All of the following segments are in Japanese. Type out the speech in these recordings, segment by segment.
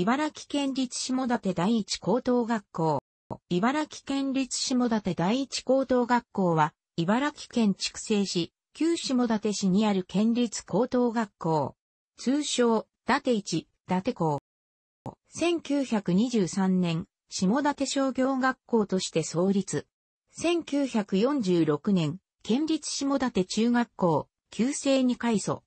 茨城県立下館第一高等学校。茨城県立下館第一高等学校は、茨城県筑西市、旧下館市にある県立高等学校。通称、伊達一、伊達校。1923年、下館商業学校として創立。1946年、県立下館中学校、旧制に改組。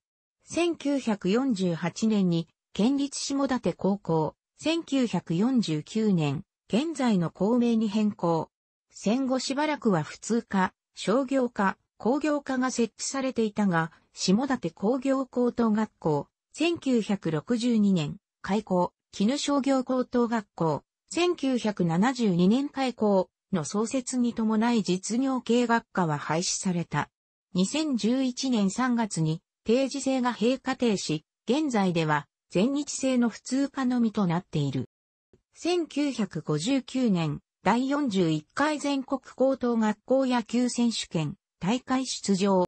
1948年に県立下館高校、1949年、現在の校名に変更。戦後しばらくは普通科、商業科、工業科が設置されていたが、下館工業高等学校、1962年、開校、絹商業高等学校、1972年開校の創設に伴い実業系学科は廃止された。2011年3月に定時制が閉課停止、現在では全日制の普通科のみとなっている。1959年、第41回全国高等学校野球選手権大会出場。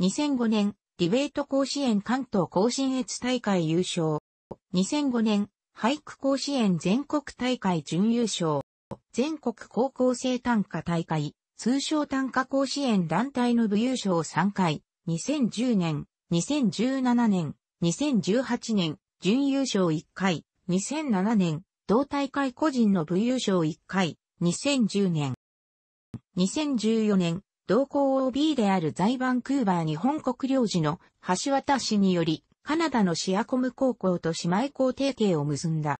2005年、ディベート甲子園関東甲信越大会優勝。2005年、俳句甲子園全国大会準優勝。全国高校生短歌大会、通称短歌甲子園団体の部優勝3回。2010年、2017年、2018年、準優勝1回、2007年、同大会個人の部優勝1回、2010年。2014年、同校 OB である在バンクーバー日本国領事の橋渡しにより、カナダのシアコム高校と姉妹校提携を結んだ。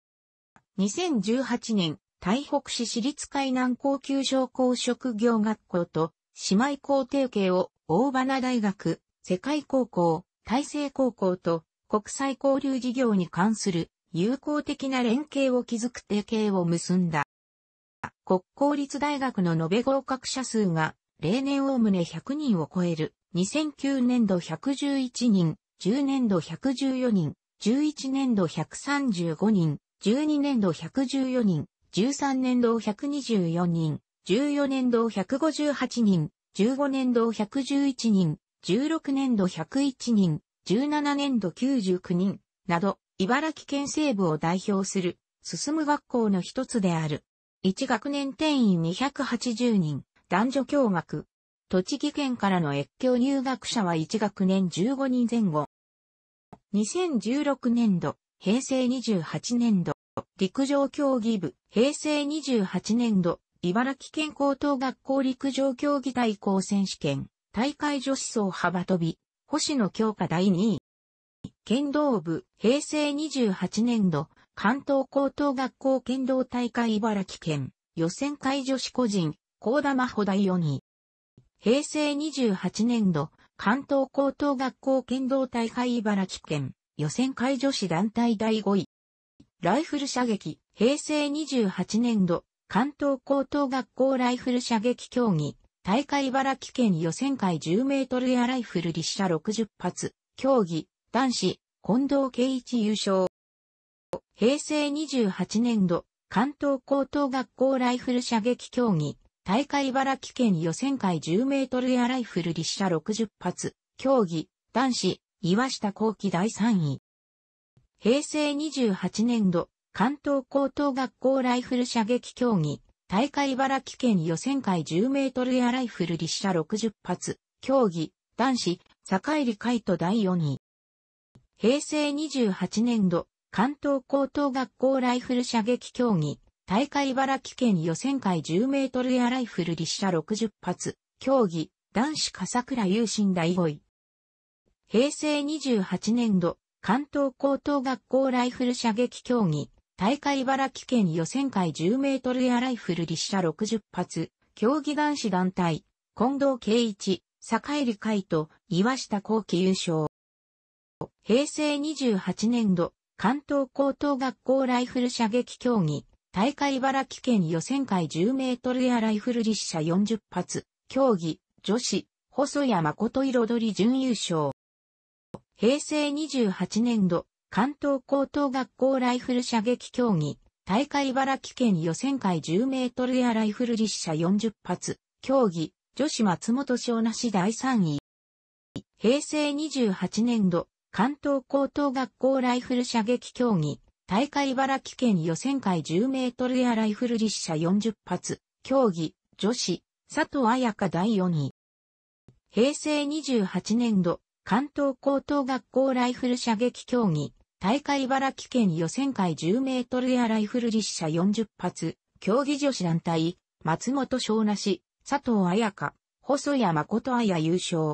2018年、台北市私立海南高級商工職業学校と姉妹校提携を大花大学、世界高校、大成高校と国際交流事業に関する友好的な連携を築く提携を結んだ。国公立大学の延べ合格者数が例年おおむね100人を超える2009年度111人、10年度114人、11年度135人、12年度114人、13年度124人、14年度158人、15年度111人、16年度101人、17年度99人など、茨城県西部を代表する、進む学校の一つである。1学年定員280人、男女共学。栃木県からの越境入学者は1学年15人前後。2016年度、平成28年度、陸上競技部、平成28年度、茨城県高等学校陸上競技大校選手権、大会女子走幅跳び、星野強化第2位。剣道部、平成28年度、関東高等学校剣道大会茨城県、予選会女子個人、高田真帆第4位。平成28年度、関東高等学校剣道大会茨城県、予選会女子団体第5位。ライフル射撃、平成28年度、関東高等学校ライフル射撃競技、大会茨城県予選会10メートルエアライフル立射60発、競技、男子、近藤圭一優勝。平成28年度、関東高等学校ライフル射撃競技、大会茨城県予選会10メートルエアライフル立射60発、競技、男子、岩下幸喜第3位。平成28年度、関東高等学校ライフル射撃競技、大会茨城県予選会10メートルエアライフル立射60発、競技、男子、坂入海と第4位。平成28年度、関東高等学校ライフル射撃競技、大会茨城県予選会10メートルエアライフル立射60発、競技、男子笠倉優心第5位。平成28年度、関東高等学校ライフル射撃競技、大会茨城県予選会10メートルエアライフル立射60発、競技男子団体、近藤圭一、坂入海と岩下幸喜優勝。平成28年度、関東高等学校ライフル射撃競技、大会茨城県予選会10メートルエアライフル立射40発、競技、女子、細谷誠彩り準優勝。平成28年度、関東高等学校ライフル射撃競技、大会茨城県予選会10メートルアライフル立射40発、競技、女子松本翔那市第3位。平成28年度、関東高等学校ライフル射撃競技、大会茨城県予選会10メートルアライフル立射40発、競技、女子、佐藤彩香第4位。平成28年度、関東高等学校ライフル射撃競技、大会茨城県予選会10メートルエアライフル実射40発、競技女子団体、松本翔那氏、佐藤彩香、細谷誠彩優勝。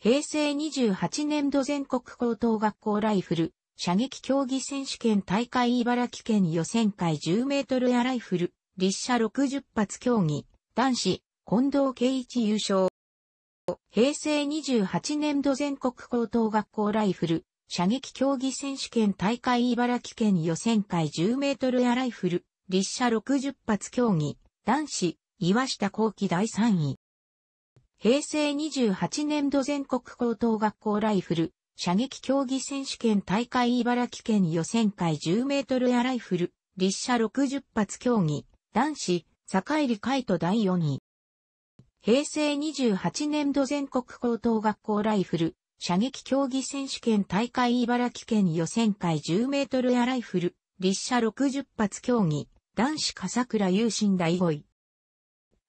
平成28年度全国高等学校ライフル、射撃競技選手権大会茨城県予選会10メートルエアライフル、立射60発競技、男子、近藤圭一優勝。平成28年度全国高等学校ライフル、射撃競技選手権大会茨城県予選会10メートルエアライフル、立射60発競技、男子、岩下幸期第3位。平成28年度全国高等学校ライフル、射撃競技選手権大会茨城県予選会10メートルエアライフル、立射60発競技、男子、坂入海斗第4位。平成28年度全国高等学校ライフル、射撃競技選手権大会茨城県予選会10メートルエアライフル、立射60発競技、男子笠倉優心第5位。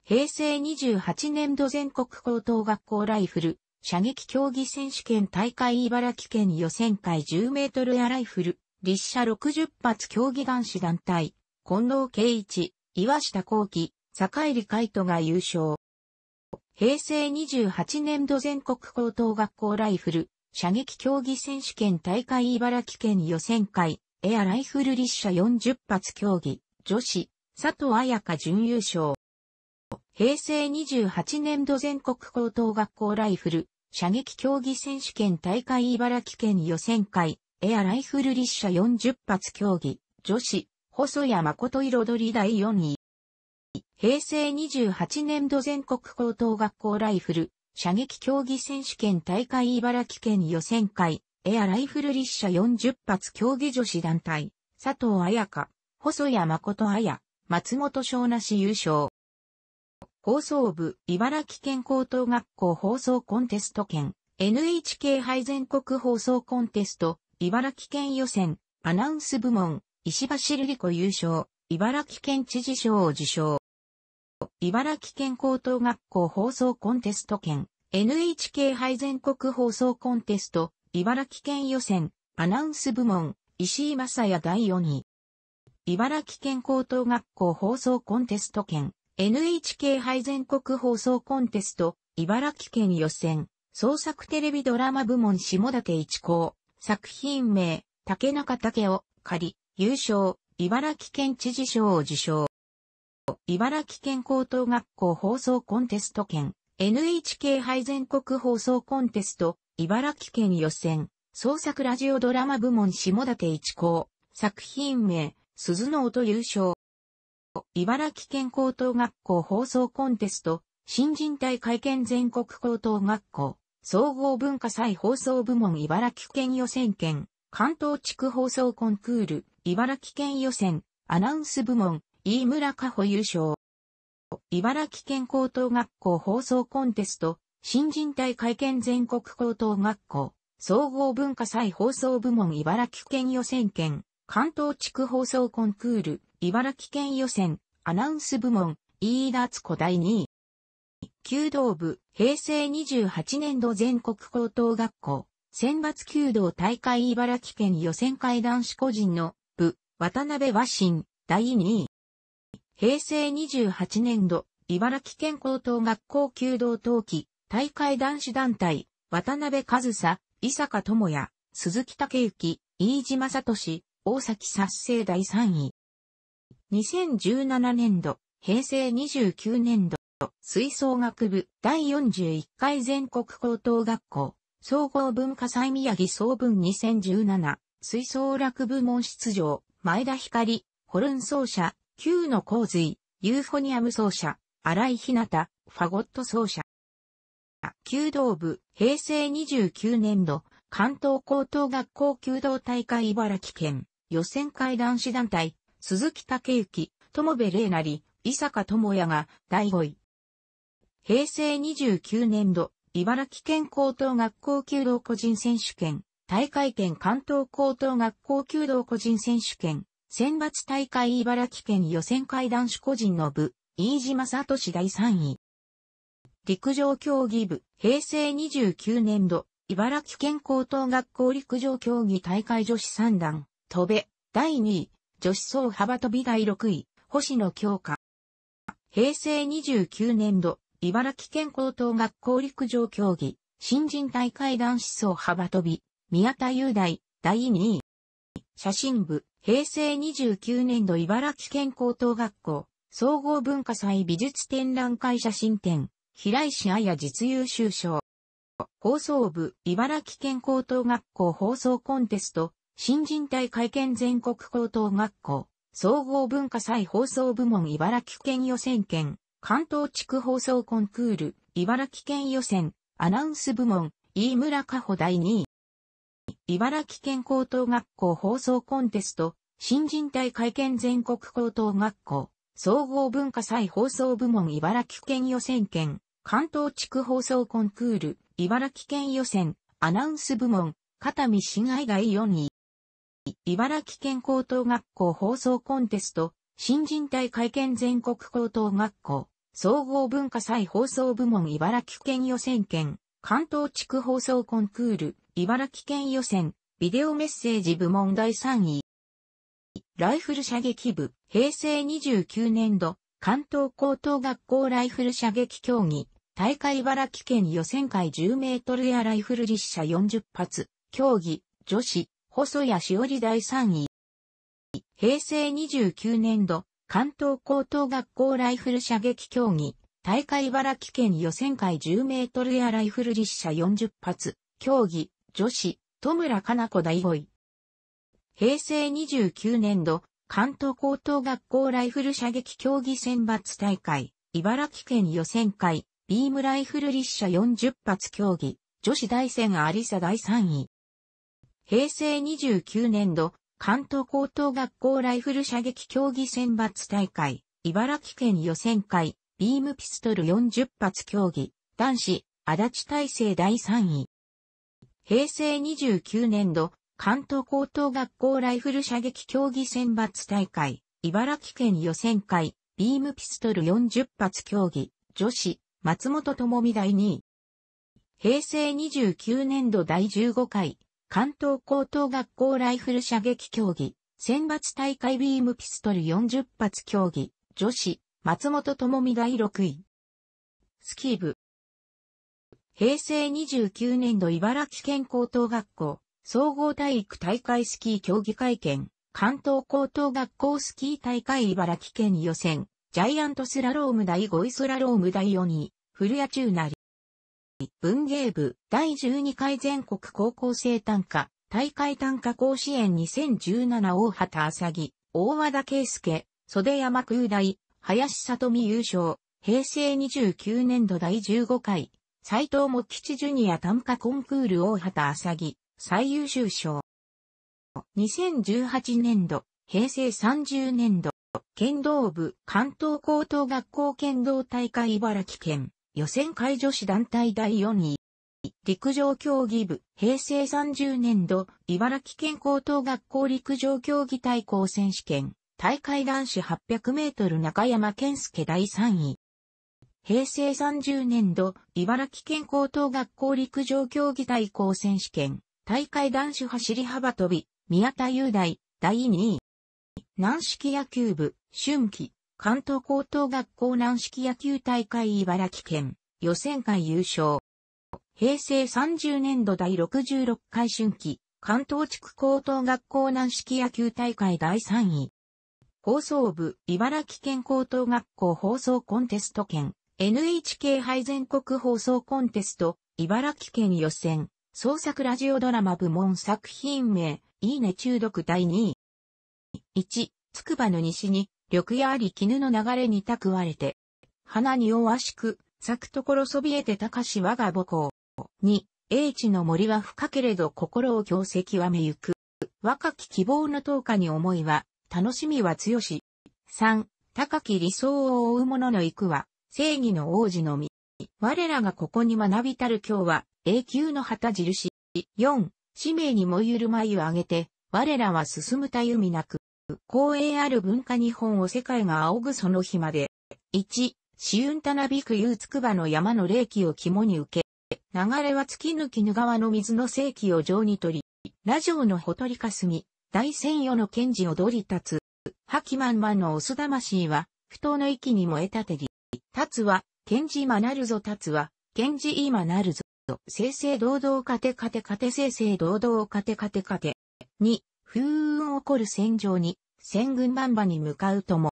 平成28年度全国高等学校ライフル、射撃競技選手権大会茨城県予選会10メートルエアライフル、立射60発競技男子団体、近藤圭一、岩下幸喜、坂入海人が優勝。平成28年度全国高等学校ライフル、射撃競技選手権大会茨城県予選会、エアライフル立射40発競技、女子、佐藤彩香準優勝。平成28年度全国高等学校ライフル、射撃競技選手権大会茨城県予選会、エアライフル立射40発競技、女子、細谷誠彩り第4位。平成28年度全国高等学校ライフル、射撃競技選手権大会茨城県予選会、エアライフル立社40発競技女子団体、佐藤彩香、細谷誠彩、松本湘那市優勝。放送部、茨城県高等学校放送コンテスト県、NHK 杯全国放送コンテスト、茨城県予選、アナウンス部門、石橋瑠璃子優勝、茨城県知事賞を受賞。茨城県高等学校放送コンテスト県、NHK 杯全国放送コンテスト、茨城県予選、アナウンス部門、石井正也第4位。茨城県高等学校放送コンテスト県、NHK 杯全国放送コンテスト、茨城県予選、創作テレビドラマ部門下館一高、作品名、竹中竹を、仮、優勝、茨城県知事賞を受賞。茨城県高等学校放送コンテスト県、NHK 杯全国放送コンテスト、茨城県予選、創作ラジオドラマ部門下立一高、作品名、鈴の音優勝。茨城県高等学校放送コンテスト、新人大会見全国高等学校、総合文化祭放送部門茨城県予選券、関東地区放送コンクール、茨城県予選、アナウンス部門、飯村加穂優勝。茨城県高等学校放送コンテスト、新人大会見全国高等学校、総合文化祭放送部門茨城県予選県、関東地区放送コンクール、茨城県予選、アナウンス部門、飯田敦子第2位。弓道部、平成28年度全国高等学校、選抜弓道大会茨城県予選会男子個人の部、渡辺和信、第2位。平成28年度、茨城県高等学校弓道冬季、大会男子団体、渡辺和沙、伊坂智也、鈴木武之、飯島聡、大崎殺生第3位。2017年度、平成29年度、吹奏楽部第41回全国高等学校、総合文化祭宮城総文2017、吹奏楽部門出場、前田光、ホルン奏者、Q の洪水、ユーフォニアム奏者、荒井ひなた、ファゴット奏者。弓道部、平成29年度、関東高等学校弓道大会茨城県、予選会男子団体、鈴木武之、友部玲成、伊坂智也が第5位。平成29年度、茨城県高等学校弓道個人選手権、大会県関東高等学校弓道個人選手権、選抜大会茨城県予選会男子個人の部、飯島聡第3位。陸上競技部、平成29年度、茨城県高等学校陸上競技大会女子三段、飛べ、第2位、女子総幅跳び第6位、星野京香。平成29年度、茨城県高等学校陸上競技、新人大会男子総幅跳び、宮田雄大、第2位。写真部、平成29年度茨城県高等学校、総合文化祭美術展覧会写真展、平石彩実優秀賞。放送部、茨城県高等学校放送コンテスト、新人大会見全国高等学校、総合文化祭放送部門茨城県予選県、関東地区放送コンクール、茨城県予選、アナウンス部門、飯村加穂第2位。茨城県高等学校放送コンテスト、新人大会見全国高等学校、総合文化祭放送部門茨城県予選県、関東地区放送コンクール、茨城県予選、アナウンス部門、片見新愛外4位。茨城県高等学校放送コンテスト、新人大会見全国高等学校、総合文化祭放送部門茨城県予選県、関東地区放送コンクール、茨城県予選、ビデオメッセージ部門第3位。ライフル射撃部、平成29年度、関東高等学校ライフル射撃競技、大会茨城県予選会10メートルやライフル立射40発、競技、女子、細谷しおり第3位。平成29年度、関東高等学校ライフル射撃競技、大会茨城県予選会10メートルやライフル立射40発、競技、女子、戸村かな子第5位。平成29年度、関東高等学校ライフル射撃競技選抜大会、茨城県予選会、ビームライフル立射40発競技、女子大戦ありさ第3位。平成29年度、関東高等学校ライフル射撃競技選抜大会、茨城県予選会、ビームピストル40発競技、男子、足立大成第3位。平成29年度、関東高等学校ライフル射撃競技選抜大会、茨城県予選会、ビームピストル40発競技、女子、松本智美第2位。平成29年度第15回、関東高等学校ライフル射撃競技、選抜大会ビームピストル40発競技、女子、松本智美第6位。スキー部、平成29年度茨城県高等学校、総合体育大会スキー競技会見、関東高等学校スキー大会茨城県予選、ジャイアントスラローム第5位スラローム第4位、古谷中なり。文芸部第12回全国高校生短歌、大会短歌甲子園2017大畑浅木、大和田圭介、袖山空大、林里美優勝、平成29年度第15回、斎藤茂吉ジュニア短歌コンクール大畑浅木、最優秀賞。2018年度、平成30年度、剣道部関東高等学校剣道大会茨城県予選会女子団体第4位。陸上競技部平成30年度茨城県高等学校陸上競技対抗選手権大会男子800メートル中山健介第3位。平成30年度、茨城県高等学校陸上競技対抗選手権、大会男子走り幅跳び、宮田雄大、第2位。軟式野球部、春季、関東高等学校軟式野球大会茨城県、予選会優勝。平成30年度第66回春季、関東地区高等学校軟式野球大会第3位。放送部、茨城県高等学校放送コンテスト県、NHK 杯全国放送コンテスト、茨城県予選、創作ラジオドラマ部門作品名、いいね中毒第2位。1、つくばの西に、緑やあり絹の流れに蓄われて、花におわしく、咲くところそびえて高し我が母校。2、英知の森は深けれど心を強せ極めゆく。若き希望の投下に思いは、楽しみは強し。3、高き理想を追う者の行くは、正義の王子のみ。我らがここに学びたる今日は、永久の旗印。4、使命に燃ゆる舞をあげて、我らは進むたゆみなく。光栄ある文化日本を世界が仰ぐその日まで。1、死運たなびくゆうつくばの山の霊気を肝に受け、流れは突き抜きぬ川の水の正気を情に取り、ラジオのほとりかすみ、大仙余の賢治をどり立つ、覇気満々のオス魂は、不当の息に燃えたてり、立つは、賢治今なるぞ立つは、賢治今なるぞ。正々堂々カテカテカテ正々堂々カテカテカテ。2、風雲起こる戦場に、戦軍万馬に向かうとも、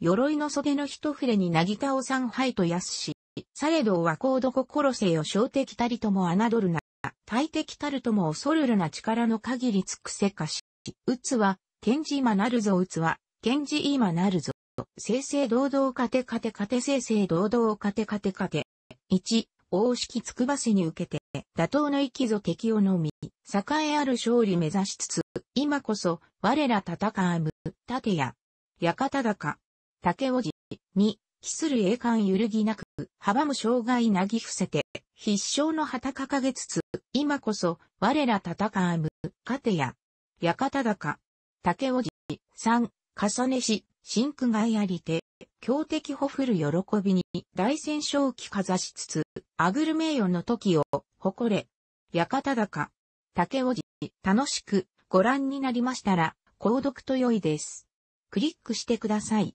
鎧の袖の一触れになぎたお三杯と安し、されど和光どこ殺せよ小敵たりとも侮るな、大敵たるとも恐るるな力の限り尽くせかし、うつは、賢治今なるぞ打うつは、賢治今なるぞ。正々堂々勝て勝て勝て正々堂々勝て勝て勝て1、大式つくばせに受けて、打倒の息ぞ敵をのみ、栄えある勝利目指しつつ、今こそ、我ら戦む、盾や、館高、竹おじ、に、帰する栄冠揺るぎなく、阻む障害なぎ伏せて、必勝の旗掲げつつ、今こそ、我ら戦む、盾や、館高、竹おじ、三、重ねし、真空外ありて、強敵ほふる喜びに大戦勝機かざしつつ、あぐる名誉の時を誇れ、館高、竹おじ、楽しくご覧になりましたら、購読と良いです。クリックしてください。